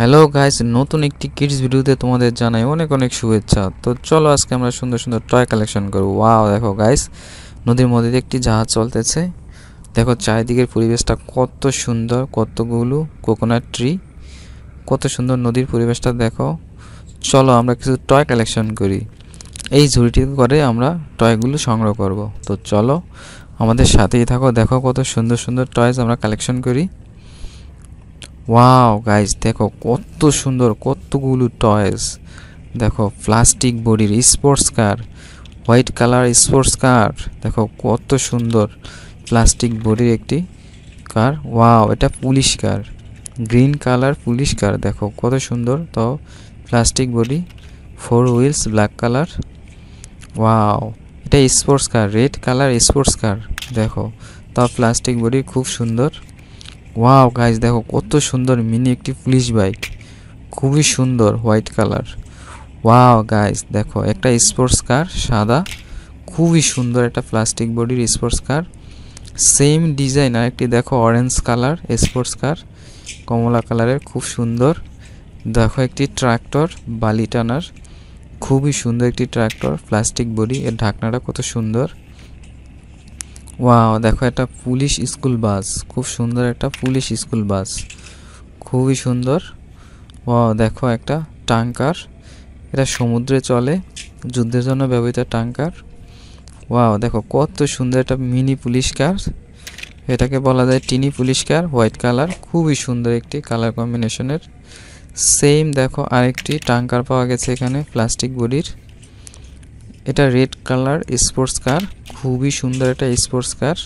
hello guys নতুন একটি kids ভিডিওতে তোমাদের জানাই অনেক অনেক শুভেচ্ছা তো চলো আজকে আমরা সুন্দর সুন্দর টয় কালেকশন করবো ওয়াও দেখো গাইস নদীর মধ্যে একটি জাহাজ চলতেছে দেখো চারিদিকের পরিবেশটা কত সুন্দর কতগুলো কোকোনাট ট্রি কত সুন্দর নদীর পরিবেশটা দেখো চলো আমরা কিছু টয় কালেকশন করি এই ঝুড়িটির করে আমরা টয়গুলো সংগ্রহ করব তো চলো আমাদের সাথেই থাকো দেখো কত সুন্দর সুন্দর টয়স আমরা কালেকশন করি ওয়াও গাইজ দেখো কত সুন্দর কতগুলো টয়েস দেখো প্লাস্টিক বডির sports car white colour sports car দেখো কত সুন্দর প্লাস্টিক বডির একটি কার ওয়াও এটা police car green colour police car দেখো কত সুন্দর তো plastic body four wheels black colour wow এটা sports car red colour sports car দেখো তা প্লাস্টিক বডি খুব সুন্দর ওয়াও গাইজ দেখো কত সুন্দর মিনি একটি পুলিশ বাইক খুবই সুন্দর হোয়াইট কালার ওয়াও গাইজ দেখো একটা স্পোর্টস কার সাদা খুবই সুন্দর একটা প্লাস্টিক বডির স্পোর্টস কার সেম ডিজাইন আর একটি দেখো অরেঞ্জ কালার স্পোর্টস কার কমলা কালারের খুব সুন্দর দেখো একটি ট্রাক্টর বালি টানার খুবই সুন্দর একটি ট্রাক্টর প্লাস্টিক বডি এর ঢাকনাটা কত সুন্দর ওয়াও দেখো একটা পুলিশ স্কুল বাস খুব সুন্দর একটা পুলিশ স্কুল বাস খুবই সুন্দর ওয়াও দেখো একটা ট্যাঙ্কার এটা সমুদ্রে চলে যুদ্ধের জন্য ব্যবহৃত ট্যাঙ্কার ওয়াও দেখো কত সুন্দর একটা মিনি পুলিশ কার এটাকে বলা যায় tiny police car white colour খুবই সুন্দর একটি কালার কম্বিনেশনের সেম দেখো আরেকটি ট্যাঙ্কার পাওয়া গেছে এখানে প্লাস্টিক বডির এটা রেড কালার স্পোর্টস কার খুবই সুন্দর একটা স্পোর্টস কার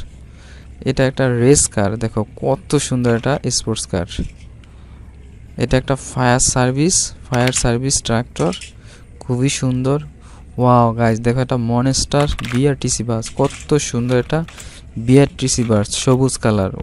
এটা একটা রেস কার দেখো কত সুন্দর একটা স্পোর্টস কার এটা একটা fire service fire service tractor খুবই সুন্দর ওয়াও গাইজ দেখো একটা মনেস্টার বিআরটিসি বাস কত সুন্দর এটা বিআরটিসি বাস সবুজ কালার